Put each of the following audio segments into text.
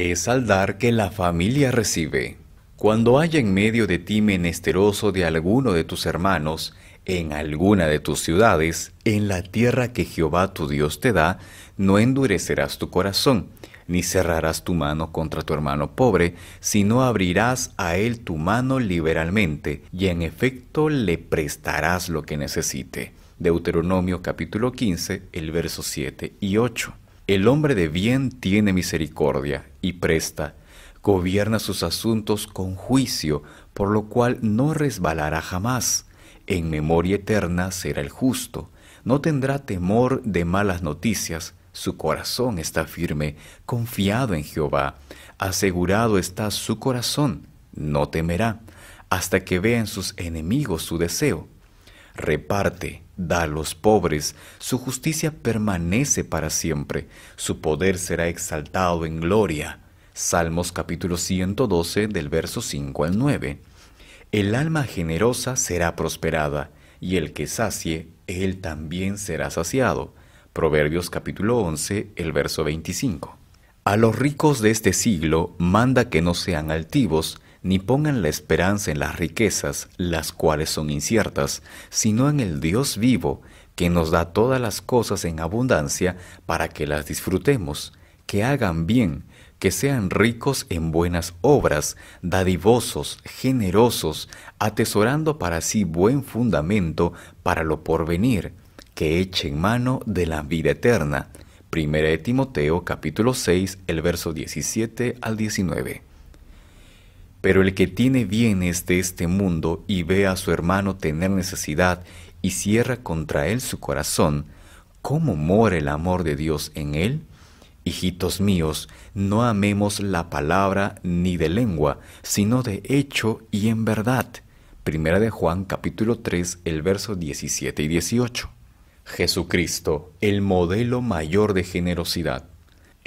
es al dar que la familia recibe. Cuando haya en medio de ti menesteroso de alguno de tus hermanos, en alguna de tus ciudades, en la tierra que Jehová tu Dios te da, no endurecerás tu corazón, ni cerrarás tu mano contra tu hermano pobre, sino abrirás a él tu mano liberalmente, y en efecto le prestarás lo que necesite. Deuteronomio capítulo 15, el verso 7 y 8. El hombre de bien tiene misericordia y presta, gobierna sus asuntos con juicio, por lo cual no resbalará jamás. En memoria eterna será el justo, no tendrá temor de malas noticias, su corazón está firme, confiado en Jehová, asegurado está su corazón, no temerá, hasta que vean sus enemigos su deseo. Reparte, da a los pobres, su justicia permanece para siempre, su poder será exaltado en gloria. Salmos capítulo 112 del verso 5 al 9. El alma generosa será prosperada, y el que sacie, él también será saciado. Proverbios capítulo 11, el verso 25. A los ricos de este siglo manda que no sean altivos, ni pongan la esperanza en las riquezas, las cuales son inciertas, sino en el Dios vivo, que nos da todas las cosas en abundancia para que las disfrutemos, que hagan bien, que sean ricos en buenas obras, dadivosos, generosos, atesorando para sí buen fundamento para lo porvenir, que echen mano de la vida eterna. Primera de Timoteo capítulo 6, el verso 17 al 19. Pero el que tiene bienes de este mundo y ve a su hermano tener necesidad y cierra contra él su corazón, ¿cómo mora el amor de Dios en él? Hijitos míos, no amemos la palabra ni de lengua, sino de hecho y en verdad. Primera de Juan capítulo 3, el verso 17 y 18. Jesucristo, el modelo mayor de generosidad.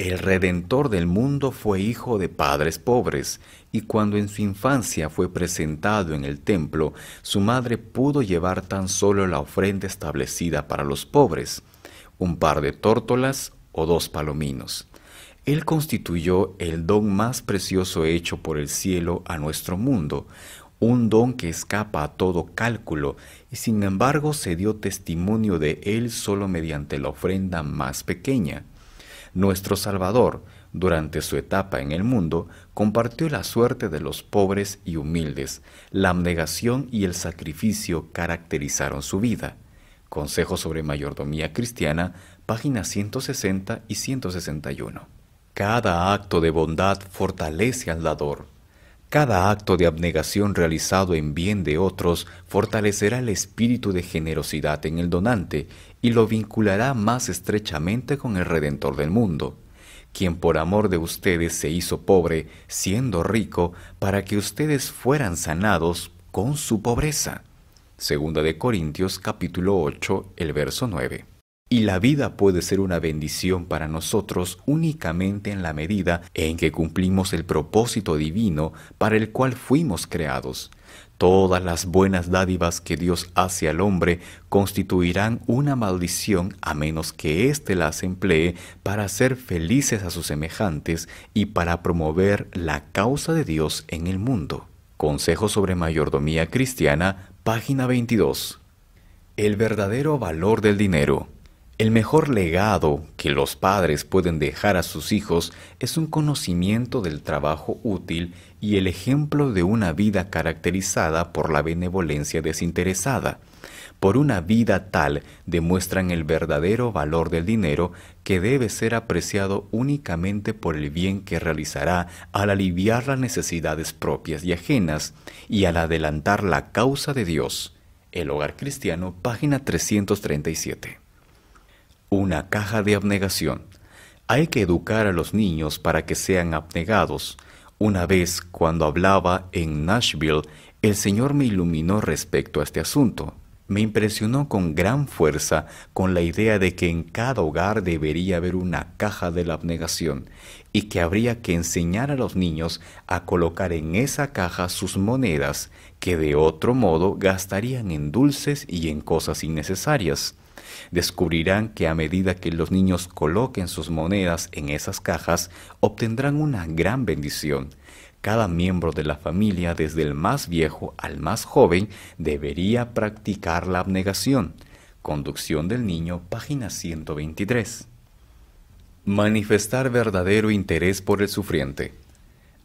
El Redentor del mundo fue hijo de padres pobres, y cuando en su infancia fue presentado en el templo, su madre pudo llevar tan solo la ofrenda establecida para los pobres, un par de tórtolas o dos palominos. Él constituyó el don más precioso hecho por el cielo a nuestro mundo, un don que escapa a todo cálculo, y sin embargo se dio testimonio de él solo mediante la ofrenda más pequeña nuestro Salvador, durante su etapa en el mundo, compartió la suerte de los pobres y humildes. La abnegación y el sacrificio caracterizaron su vida. Consejo sobre Mayordomía Cristiana, páginas 160 y 161. Cada acto de bondad fortalece al dador cada acto de abnegación realizado en bien de otros fortalecerá el espíritu de generosidad en el donante y lo vinculará más estrechamente con el Redentor del mundo, quien por amor de ustedes se hizo pobre, siendo rico, para que ustedes fueran sanados con su pobreza. Segunda de Corintios capítulo 8, el verso 9. Y la vida puede ser una bendición para nosotros únicamente en la medida en que cumplimos el propósito divino para el cual fuimos creados. Todas las buenas dádivas que Dios hace al hombre constituirán una maldición a menos que éste las emplee para hacer felices a sus semejantes y para promover la causa de Dios en el mundo. Consejo sobre Mayordomía Cristiana, página 22. El verdadero valor del dinero. El mejor legado que los padres pueden dejar a sus hijos es un conocimiento del trabajo útil y el ejemplo de una vida caracterizada por la benevolencia desinteresada. Por una vida tal demuestran el verdadero valor del dinero que debe ser apreciado únicamente por el bien que realizará al aliviar las necesidades propias y ajenas y al adelantar la causa de Dios. El Hogar Cristiano, página 337 una caja de abnegación. Hay que educar a los niños para que sean abnegados. Una vez, cuando hablaba en Nashville, el Señor me iluminó respecto a este asunto. Me impresionó con gran fuerza con la idea de que en cada hogar debería haber una caja de la abnegación y que habría que enseñar a los niños a colocar en esa caja sus monedas que de otro modo gastarían en dulces y en cosas innecesarias. Descubrirán que a medida que los niños coloquen sus monedas en esas cajas, obtendrán una gran bendición. Cada miembro de la familia, desde el más viejo al más joven, debería practicar la abnegación. Conducción del Niño, página 123. Manifestar verdadero interés por el sufriente.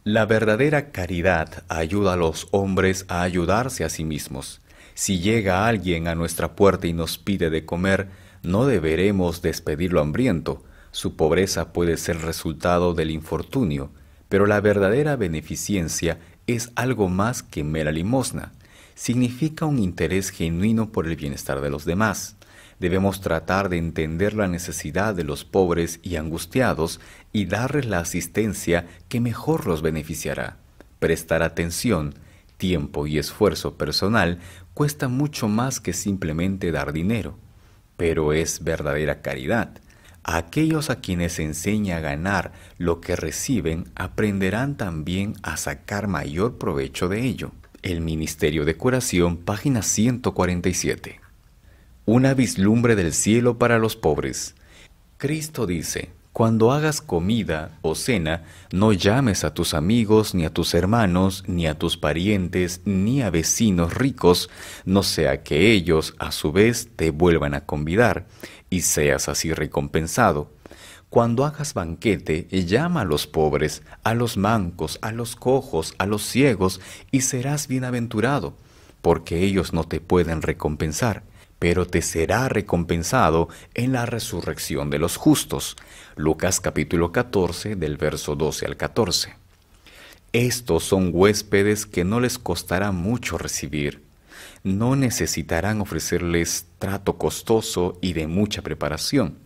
La verdadera caridad ayuda a los hombres a ayudarse a sí mismos. Si llega alguien a nuestra puerta y nos pide de comer, no deberemos despedirlo hambriento. Su pobreza puede ser resultado del infortunio, pero la verdadera beneficencia es algo más que mera limosna. Significa un interés genuino por el bienestar de los demás. Debemos tratar de entender la necesidad de los pobres y angustiados y darles la asistencia que mejor los beneficiará. Prestar atención tiempo y esfuerzo personal cuesta mucho más que simplemente dar dinero, pero es verdadera caridad. aquellos a quienes se enseña a ganar lo que reciben aprenderán también a sacar mayor provecho de ello. El Ministerio de Curación, página 147. Una vislumbre del cielo para los pobres. Cristo dice, cuando hagas comida o cena, no llames a tus amigos, ni a tus hermanos, ni a tus parientes, ni a vecinos ricos, no sea que ellos a su vez te vuelvan a convidar, y seas así recompensado. Cuando hagas banquete, llama a los pobres, a los mancos, a los cojos, a los ciegos, y serás bienaventurado, porque ellos no te pueden recompensar pero te será recompensado en la resurrección de los justos. Lucas capítulo 14 del verso 12 al 14. Estos son huéspedes que no les costará mucho recibir. No necesitarán ofrecerles trato costoso y de mucha preparación.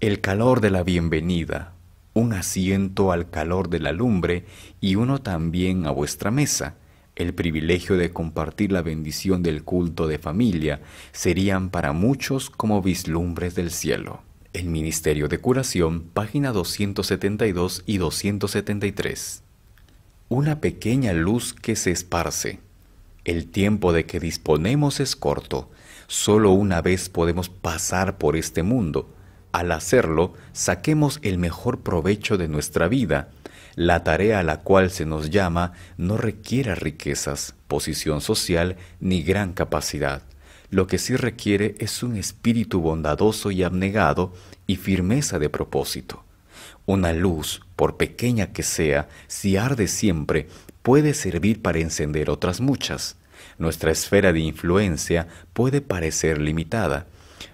El calor de la bienvenida, un asiento al calor de la lumbre y uno también a vuestra mesa el privilegio de compartir la bendición del culto de familia serían para muchos como vislumbres del cielo. El Ministerio de Curación, página 272 y 273. Una pequeña luz que se esparce. El tiempo de que disponemos es corto. Solo una vez podemos pasar por este mundo. Al hacerlo, saquemos el mejor provecho de nuestra vida la tarea a la cual se nos llama no requiera riquezas, posición social ni gran capacidad. Lo que sí requiere es un espíritu bondadoso y abnegado y firmeza de propósito. Una luz, por pequeña que sea, si arde siempre, puede servir para encender otras muchas. Nuestra esfera de influencia puede parecer limitada,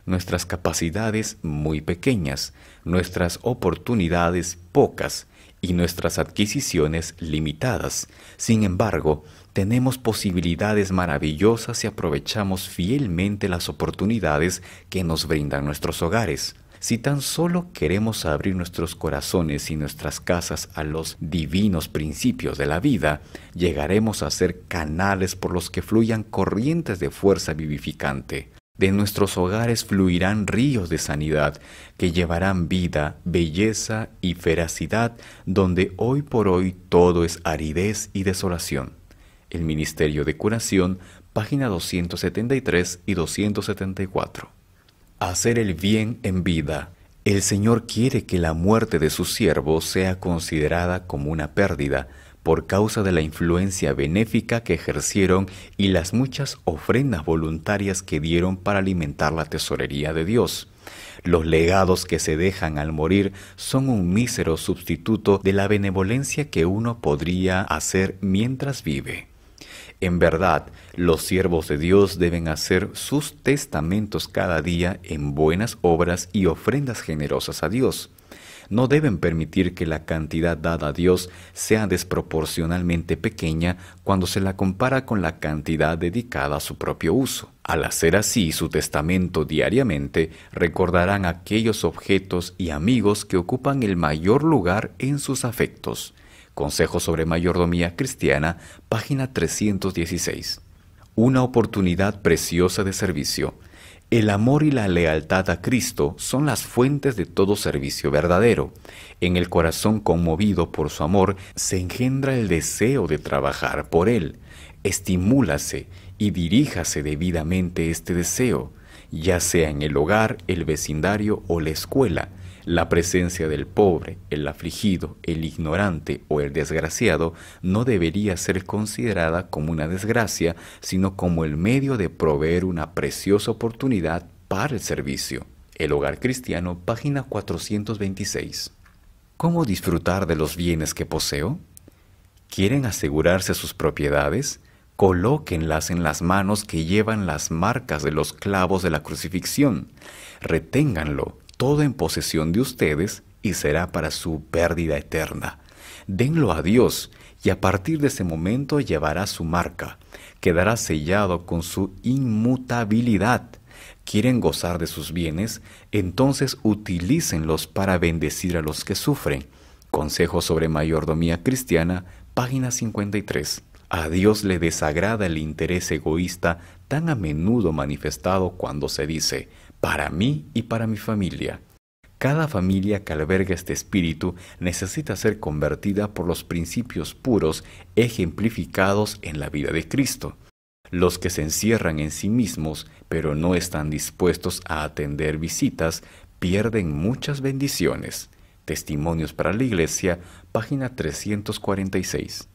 nuestras capacidades muy pequeñas, nuestras oportunidades pocas, y nuestras adquisiciones limitadas. Sin embargo, tenemos posibilidades maravillosas si aprovechamos fielmente las oportunidades que nos brindan nuestros hogares. Si tan solo queremos abrir nuestros corazones y nuestras casas a los divinos principios de la vida, llegaremos a ser canales por los que fluyan corrientes de fuerza vivificante. De nuestros hogares fluirán ríos de sanidad que llevarán vida, belleza y veracidad donde hoy por hoy todo es aridez y desolación. El Ministerio de Curación, página 273 y 274. Hacer el bien en vida. El Señor quiere que la muerte de su siervo sea considerada como una pérdida, por causa de la influencia benéfica que ejercieron y las muchas ofrendas voluntarias que dieron para alimentar la tesorería de Dios. Los legados que se dejan al morir son un mísero sustituto de la benevolencia que uno podría hacer mientras vive. En verdad, los siervos de Dios deben hacer sus testamentos cada día en buenas obras y ofrendas generosas a Dios. No deben permitir que la cantidad dada a Dios sea desproporcionalmente pequeña cuando se la compara con la cantidad dedicada a su propio uso. Al hacer así su testamento diariamente, recordarán aquellos objetos y amigos que ocupan el mayor lugar en sus afectos Consejo sobre Mayordomía Cristiana, página 316. Una oportunidad preciosa de servicio. El amor y la lealtad a Cristo son las fuentes de todo servicio verdadero. En el corazón conmovido por su amor se engendra el deseo de trabajar por Él. Estimúlase y diríjase debidamente este deseo, ya sea en el hogar, el vecindario o la escuela la presencia del pobre, el afligido, el ignorante o el desgraciado no debería ser considerada como una desgracia, sino como el medio de proveer una preciosa oportunidad para el servicio. El Hogar Cristiano, página 426. ¿Cómo disfrutar de los bienes que poseo? ¿Quieren asegurarse sus propiedades? Colóquenlas en las manos que llevan las marcas de los clavos de la crucifixión. Reténganlo, todo en posesión de ustedes y será para su pérdida eterna. Denlo a Dios y a partir de ese momento llevará su marca, quedará sellado con su inmutabilidad. Quieren gozar de sus bienes, entonces utilícenlos para bendecir a los que sufren. Consejo sobre mayordomía cristiana, página 53. A Dios le desagrada el interés egoísta tan a menudo manifestado cuando se dice, para mí y para mi familia. Cada familia que alberga este espíritu necesita ser convertida por los principios puros ejemplificados en la vida de Cristo. Los que se encierran en sí mismos, pero no están dispuestos a atender visitas, pierden muchas bendiciones. Testimonios para la Iglesia, página 346.